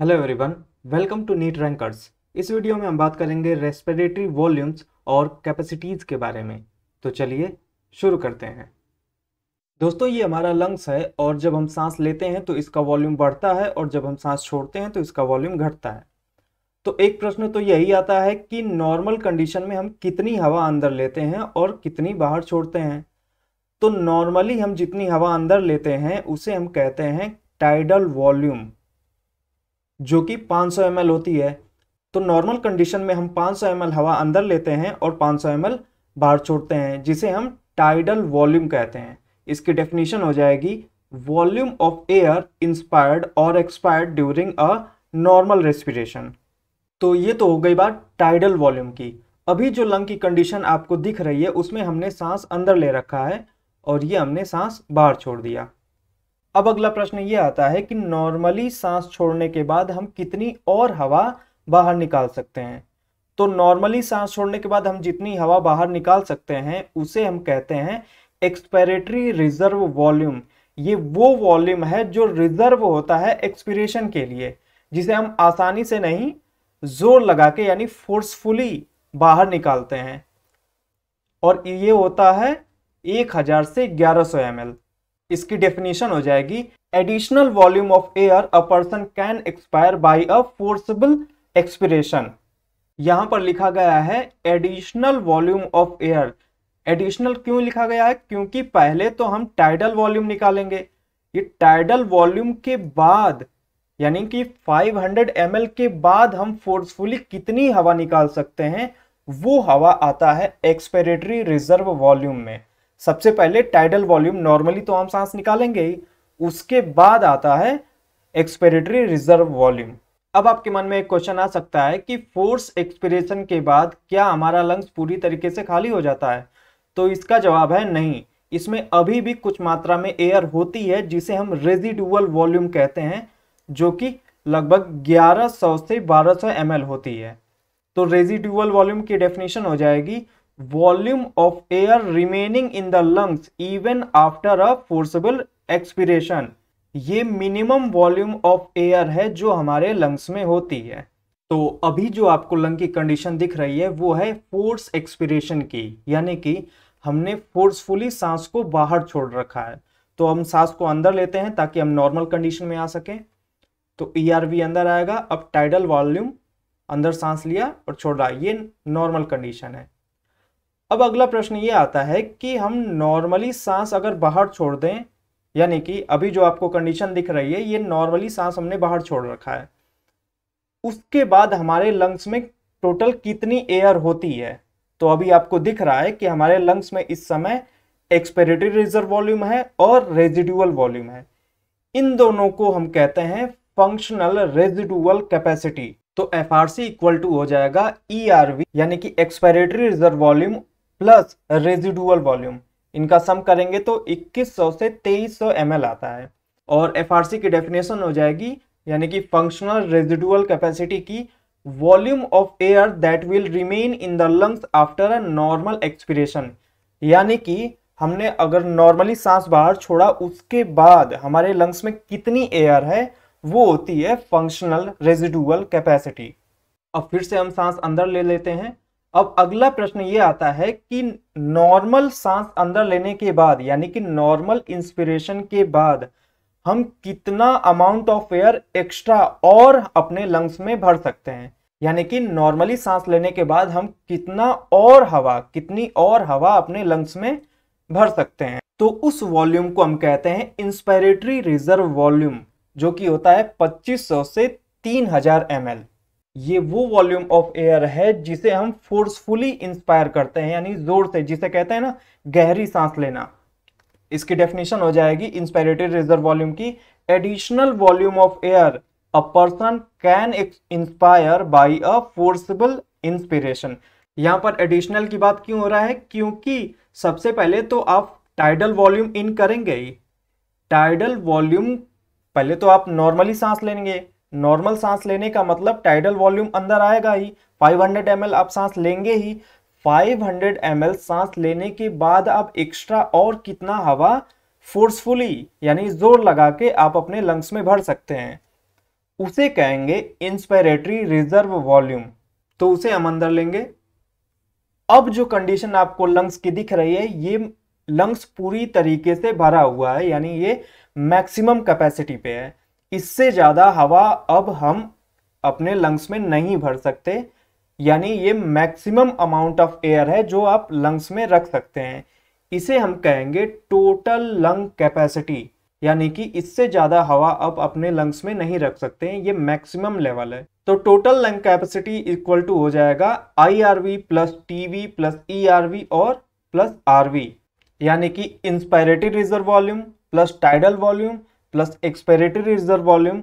hello everyone welcome to NEET rankers इस वीडियो में हम बात करेंगे रेस्पिरेटरी वॉल्यूम्स और कैपेसिटीज़ के बारे में तो चलिए शुरू करते हैं दोस्तों ये हमारा लंग्स है और जब हम सांस लेते हैं तो इसका वॉल्यूम बढ़ता है और जब हम सांस छोड़ते हैं तो इसका वॉल्यूम घटता है तो एक प्रश्न तो यही आता है कि नॉर्मल कंडीशन में हम कितनी हवा अंदर लेते हैं और कितनी बाहर छोड़ते हैं तो नॉर्मली हम जितनी हवा अंदर लेते हैं उसे हम कहते हैं टाइडल वॉल्यूम जो कि 500 सौ होती है तो नॉर्मल कंडीशन में हम 500 सौ हवा अंदर लेते हैं और 500 सौ बाहर छोड़ते हैं जिसे हम टाइडल वॉल्यूम कहते हैं इसकी डेफिनेशन हो जाएगी वॉल्यूम ऑफ एयर इंस्पायर्ड और expired during a normal respiration तो ये तो हो गई बात टाइडल वॉल्यूम की अभी जो लंग की कंडीशन आपको दिख रही है उसमें हमने सांस अंदर ले रखा है और ये हमने सांस बाहर छोड़ दिया अब अगला प्रश्न ये आता है कि नॉर्मली सांस छोड़ने के बाद हम कितनी और हवा बाहर निकाल सकते हैं तो नॉर्मली सांस छोड़ने के बाद हम जितनी हवा बाहर निकाल सकते हैं उसे हम कहते हैं एक्सपेरेटरी रिजर्व वॉल्यूम ये वो वॉल्यूम है जो रिजर्व होता है एक्सपीरेशन के लिए जिसे हम आसानी से नहीं जोर लगा के यानी फोर्सफुली बाहर निकालते हैं और ये होता है 1000 से 1100 सौ इसकी डेफिनेशन हो जाएगी additional volume of air a person can expire by a forcible expiration यहां पर लिखा गया है additional volume of air additional क्यों लिखा गया है क्योंकि पहले तो हम टाइडल वॉल्यूम निकालेंगे ये टाइडल वॉल्यूम के बाद यानी कि 500 हंड्रेड के बाद हम फोर्सफुली कितनी हवा निकाल सकते हैं वो हवा आता है एक्सपेरेटरी रिजर्व वॉल्यूम में सबसे पहले टाइडल वॉल्यूम नॉर्मली तो हम सांस निकालेंगे ही उसके बाद आता है एक्सपेरेटरी रिजर्व वॉल्यूम अब आपके मन में एक क्वेश्चन आ सकता है कि फोर्स एक्सपिरेशन के बाद क्या हमारा लंग्स पूरी तरीके से खाली हो जाता है तो इसका जवाब है नहीं इसमें अभी भी कुछ मात्रा में एयर होती है जिसे हम रेजिडुअल वॉल्यूम कहते हैं जो कि लगभग 1100 से 1200 ml होती है तो रेजिडुअल वॉल्यूम की डेफिनेशन हो जाएगी volume of air remaining in the lungs even after a forcible expiration ये मिनिमम वॉल्यूम ऑफ एयर है जो हमारे लंग्स में होती है तो अभी जो आपको लंग की कंडीशन दिख रही है वो है फोर्स एक्सपीरेशन की यानी कि हमने फोर्सफुली सांस को बाहर छोड़ रखा है तो हम सांस को अंदर लेते हैं ताकि हम नॉर्मल कंडीशन में आ सकें तो ई e अंदर आएगा अब टाइडल वॉल्यूम अंदर सांस लिया और छोड़ रहा ये नॉर्मल कंडीशन है अब अगला प्रश्न ये आता है कि हम नॉर्मली सांस अगर बाहर छोड़ दें यानी कि अभी जो आपको कंडीशन दिख रही है ये नॉर्मली सांस हमने बाहर छोड़ रखा है उसके बाद हमारे लंग्स में टोटल कितनी एयर होती है तो अभी आपको दिख रहा है कि हमारे लंग्स में इस समय एक्सपेरेटरी रिजर्व वॉल्यूम है और रेजिडुअल वॉल्यूम है इन दोनों को हम कहते हैं फंक्शनल रेजिडुअल कैपेसिटी तो F R C equal to हो जाएगा ई आर वी यानी कि expiratory reserve volume plus residual volume इनका सम करेंगे तो 2100 से 2300 सौ आता है और एफ की डेफिनेशन हो जाएगी यानी कि फंक्शनल रेजिडुअल कैपेसिटी की volume of air that will remain in the lungs after a normal expiration यानी कि हमने अगर नॉर्मली सांस बाहर छोड़ा उसके बाद हमारे लंग्स में कितनी एयर है वो होती है फंक्शनल रेजिडुअल कैपेसिटी अब फिर से हम सांस अंदर ले लेते हैं अब अगला प्रश्न ये आता है कि नॉर्मल सांस अंदर लेने के बाद यानी कि नॉर्मल इंस्पिरेशन के बाद हम कितना अमाउंट ऑफ एयर एक्स्ट्रा और अपने लंग्स में भर सकते हैं यानी कि नॉर्मली सांस लेने के बाद हम कितना और हवा कितनी और हवा अपने लंग्स में भर सकते हैं तो उस वॉल्यूम को हम कहते हैं इंस्पायरेटरी रिजर्व वॉल्यूम जो कि होता है 2500 से 3000 हजार ये वो वॉल्यूम ऑफ एयर है जिसे हम फोर्सफुली इंस्पायर करते हैं यानी जोर से जिसे कहते हैं ना गहरी सांस लेना इसकी डेफिनेशन हो जाएगी इंस्पायरेटरी रिजर्व वॉल्यूम की additional volume of air a person can inspire by a forcible inspiration यहां पर एडिशनल की बात क्यों हो रहा है क्योंकि सबसे पहले तो आप टाइडल वॉल्यूम इन करेंगे टाइडल वॉल्यूम पहले तो आप नॉर्मली सांस लेंगे नॉर्मल सांस लेने का मतलब टाइडल वॉल्यूम अंदर आएगा ही 500 हंड्रेड आप सांस लेंगे ही 500 हंड्रेड सांस लेने के बाद आप एक्स्ट्रा और कितना हवा फोर्सफुली यानी जोर लगा के आप अपने लंग्स में भर सकते हैं उसे कहेंगे इंस्पायरेटरी रिजर्व वॉल्यूम तो उसे हम अंदर लेंगे अब जो कंडीशन आपको लंग्स की दिख रही है ये लंग्स पूरी तरीके से भरा हुआ है यानी ये मैक्सिमम कैपेसिटी पे है इससे ज़्यादा हवा अब हम अपने लंग्स में नहीं भर सकते यानी ये मैक्सिमम अमाउंट ऑफ एयर है जो आप लंग्स में रख सकते हैं इसे हम कहेंगे टोटल लंग कैपेसिटी यानी कि इससे ज़्यादा हवा अब अपने लंग्स में नहीं रख सकते हैं ये मैक्सिमम लेवल है तो total lung capacity equal to हो जाएगा I R V plus T V plus E R V और प्लस आर वी यानी कि inspiratory reserve volume plus tidal volume plus expiratory reserve volume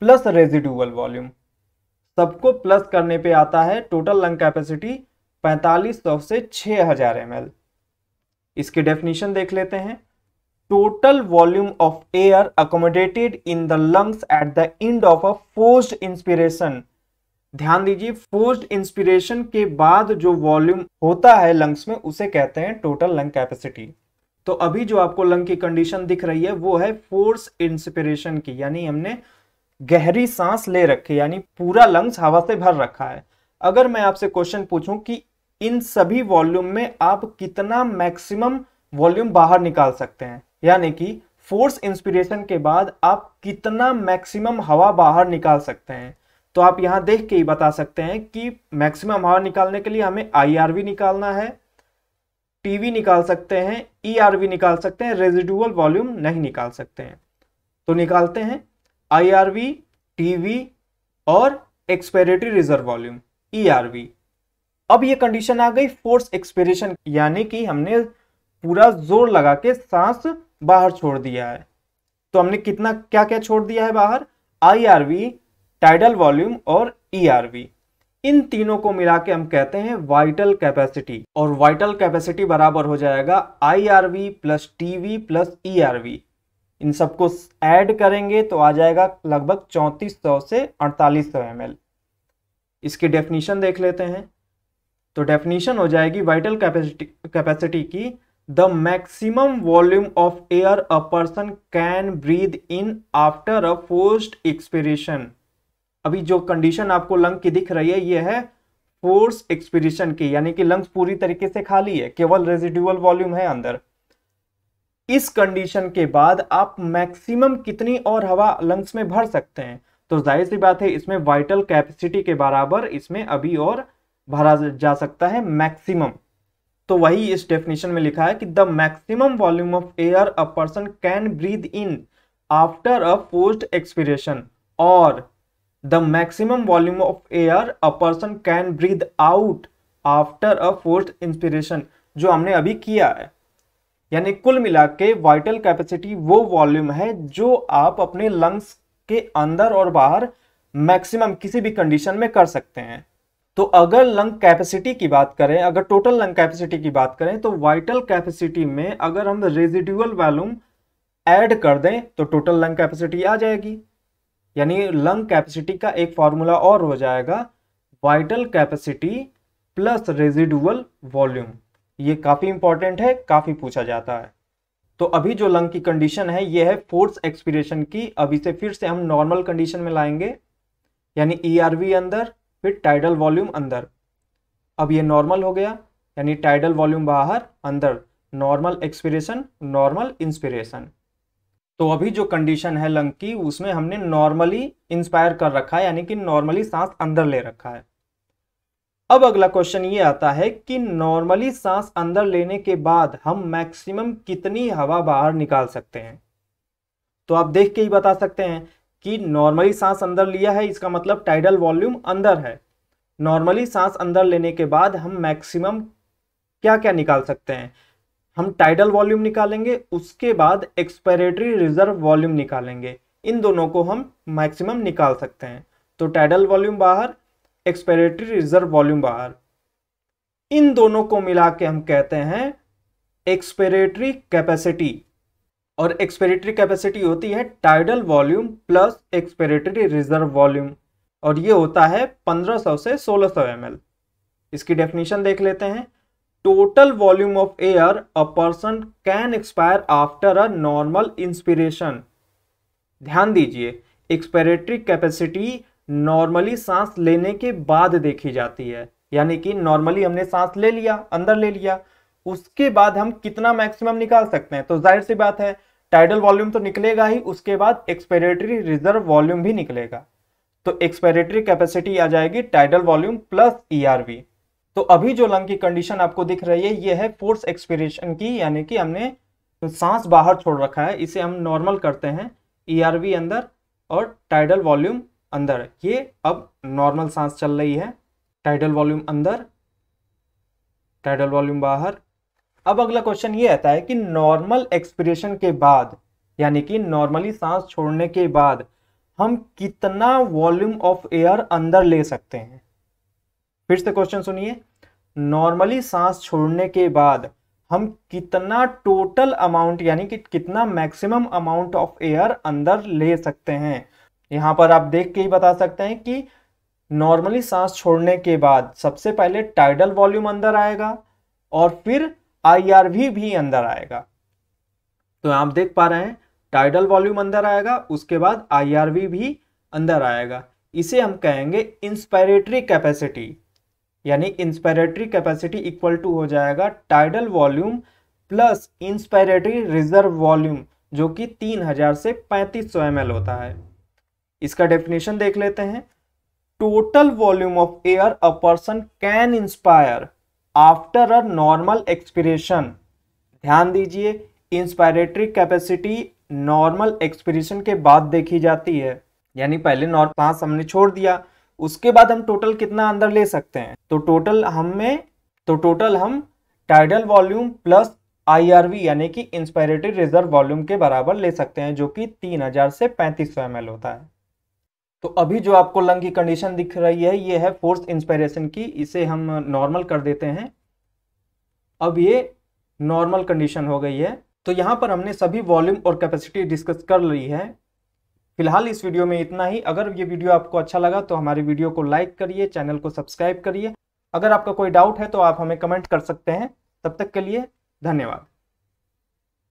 plus residual volume सबको plus करने पे आता है टोटल लंग कैपेसिटी 4500 से 6000 हजार इसकी डेफिनेशन देख लेते हैं total volume of air accommodated in the lungs at the end of a forced inspiration ध्यान दीजिए फोर्स्ड इंस्पिरेशन के बाद जो वॉल्यूम होता है लंग्स में उसे कहते हैं टोटल लंग कैपेसिटी तो अभी जो आपको लंग की कंडीशन दिख रही है वो है फोर्स इंस्पिरेशन की यानी हमने गहरी सांस ले रखी यानी पूरा लंग्स हवा से भर रखा है अगर मैं आपसे क्वेश्चन पूछूं कि इन सभी वॉल्यूम में आप कितना मैक्सिमम वॉल्यूम बाहर निकाल सकते हैं यानी कि फोर्स इंस्पिरेशन के बाद आप कितना मैक्सिमम हवा बाहर निकाल सकते हैं तो आप यहां देख के ही बता सकते हैं कि मैक्सिमम हवा निकालने के लिए हमें आई निकालना है टीवी निकाल सकते हैं ईआरवी e निकाल सकते हैं रेजिडुअल वॉल्यूम नहीं निकाल सकते हैं तो निकालते हैं आईआरवी टीवी और एक्सपेरेटरी रिजर्व वॉल्यूम ईआरवी अब ये कंडीशन आ गई फोर्स एक्सपेरेशन यानी कि हमने पूरा जोर लगा के सांस बाहर छोड़ दिया है तो हमने कितना क्या क्या छोड़ दिया है बाहर आई टाइडल वॉल्यूम और ई e इन तीनों को मिला के हम कहते हैं वाइटल कैपेसिटी और वाइटल कैपेसिटी बराबर हो जाएगा I R V plus T V plus E R V इन सबको ऐड करेंगे तो आ जाएगा लगभग 3400 से 4800 सौ इसकी डेफिनीशन देख लेते हैं तो डेफिनीशन हो जाएगी वाइटल कैपेसिटी कैपेसिटी की the maximum volume of air a person can breathe in after a forced expiration अभी जो कंडीशन आपको लंग की दिख रही है ये है फोर्स एक्सपीरिशन की यानी कि लंग्स पूरी तरीके से खाली है केवल रेजिडुअल वॉल्यूम है अंदर इस कंडीशन के बाद आप मैक्सिमम कितनी और हवा लंग्स में भर सकते हैं तो जाहिर सी बात है इसमें वाइटल कैपेसिटी के बराबर इसमें अभी और भरा जा सकता है मैक्सिमम तो वही इस डेफिनेशन में लिखा है कि the maximum volume of air a person can breathe in after a forced expiration और the maximum volume of air a person can breathe out after a forced inspiration जो हमने अभी किया है यानी कुल मिला के वाइटल कैपेसिटी वो वॉल्यूम है जो आप अपने लंग्स के अंदर और बाहर मैक्सिमम किसी भी कंडीशन में कर सकते हैं तो अगर लंग कैपेसिटी की बात करें अगर टोटल लंग कैपेसिटी की बात करें तो वाइटल कैपेसिटी में अगर हम रेजिडुअल वॉल्यूम ऐड कर दें तो टोटल लंग कैपेसिटी आ जाएगी यानी लंग कैपेसिटी का एक फॉर्मूला और हो जाएगा vital capacity plus residual volume ये काफ़ी इंपॉर्टेंट है काफ़ी पूछा जाता है तो अभी जो लंग की कंडीशन है ये है फोर्स एक्सपीरेशन की अभी से फिर से हम नॉर्मल कंडीशन में लाएंगे यानी ई e अंदर फिर टाइडल वॉल्यूम अंदर अब ये नॉर्मल हो गया यानी टाइडल वॉल्यूम बाहर अंदर नॉर्मल एक्सपीरेशन नॉर्मल इंस्पिरेशन तो अभी जो कंडीशन है लंग की उसमें हमने नॉर्मली इंस्पायर कर रखा है यानी कि नॉर्मली सांस अंदर ले रखा है अब अगला क्वेश्चन ये आता है कि नॉर्मली सांस अंदर लेने के बाद हम मैक्सिमम कितनी हवा बाहर निकाल सकते हैं तो आप देख के ही बता सकते हैं कि नॉर्मली सांस अंदर लिया है इसका मतलब टाइडल वॉल्यूम अंदर है नॉर्मली सांस अंदर लेने के बाद हम मैक्सिमम क्या क्या निकाल सकते हैं हम टाइडल वॉल्यूम निकालेंगे उसके बाद एक्सपायरेटरी रिजर्व वॉल्यूम निकालेंगे इन दोनों को हम मैक्सिमम निकाल सकते हैं तो टाइडल वॉल्यूम बाहर एक्सपायरेटरी रिजर्व वॉल्यूम बाहर इन दोनों को मिला के हम कहते हैं एक्सपेरेटरी कैपेसिटी और एक्सपेरेटरी कैपेसिटी होती है tidal volume plus expiratory reserve volume और ये होता है 1500 से 1600 सौ इसकी डेफिनेशन देख लेते हैं total volume of air a person can expire after a normal inspiration ध्यान दीजिए एक्सपेरेटरी कैपेसिटी नॉर्मली सांस लेने के बाद देखी जाती है यानी कि नॉर्मली हमने सांस ले लिया अंदर ले लिया उसके बाद हम कितना मैक्सिमम निकाल सकते हैं तो जाहिर सी बात है टाइडल वॉल्यूम तो निकलेगा ही उसके बाद एक्सपेरेटरी रिजर्व वॉल्यूम भी निकलेगा तो एक्सपायरेटरी कैपेसिटी आ जाएगी टाइडल वॉल्यूम प्लस ईआरवी तो अभी जो लंग की कंडीशन आपको दिख रही है ये है फोर्स एक्सपीरेशन की यानी कि हमने सांस बाहर छोड़ रखा है इसे हम नॉर्मल करते हैं ई e अंदर और टाइडल वॉल्यूम अंदर ये अब नॉर्मल सांस चल रही है टाइडल वॉल्यूम अंदर टाइडल वॉल्यूम बाहर अब अगला क्वेश्चन ये आता है कि नॉर्मल एक्सपीरेशन के बाद यानी कि नॉर्मली सांस छोड़ने के बाद हम कितना वॉल्यूम ऑफ एयर अंदर ले सकते हैं फिर से क्वेश्चन सुनिए नॉर्मली सांस छोड़ने के बाद हम कितना टोटल अमाउंट यानी कि कितना मैक्सिमम अमाउंट ऑफ एयर अंदर ले सकते हैं यहां पर आप देख के ही बता सकते हैं कि नॉर्मली सांस छोड़ने के बाद सबसे पहले टाइडल वॉल्यूम अंदर आएगा और फिर आईआरवी भी अंदर आएगा तो आप देख पा रहे हैं टाइडल वॉल्यूम अंदर आएगा उसके बाद आईआरवी भी अंदर आएगा इसे हम कहेंगे इंस्पायरेटरी कैपेसिटी यानी इंस्पायरेटरी कैपेसिटी इक्वल टू हो जाएगा tidal volume plus inspiratory reserve volume जो कि 3000 से 3500 सौ होता है इसका डेफिनेशन देख लेते हैं total volume of air a person can inspire after a normal expiration ध्यान दीजिए इंस्पायरेटरी कैपेसिटी नॉर्मल एक्सपीरेशन के बाद देखी जाती है यानी पहले पांच हमने छोड़ दिया उसके बाद हम टोटल कितना अंदर ले सकते हैं तो टोटल हमें तो टोटल हम टाइडल वॉल्यूम प्लस आईआरवी यानी कि इंस्पायरेटरी रिजर्व वॉल्यूम के बराबर ले सकते हैं जो कि 3000 से 3500 ml होता है तो अभी जो आपको लंग की कंडीशन दिख रही है ये है फोर्स इंस्पायरेशन की इसे हम नॉर्मल कर देते हैं अब ये नॉर्मल कंडीशन हो गई है तो यहाँ पर हमने सभी वॉल्यूम और कैपेसिटी डिस्कस कर ली है फिलहाल इस वीडियो में इतना ही अगर ये वीडियो आपको अच्छा लगा तो हमारे वीडियो को लाइक करिए चैनल को सब्सक्राइब करिए अगर आपका कोई डाउट है तो आप हमें कमेंट कर सकते हैं तब तक के लिए धन्यवाद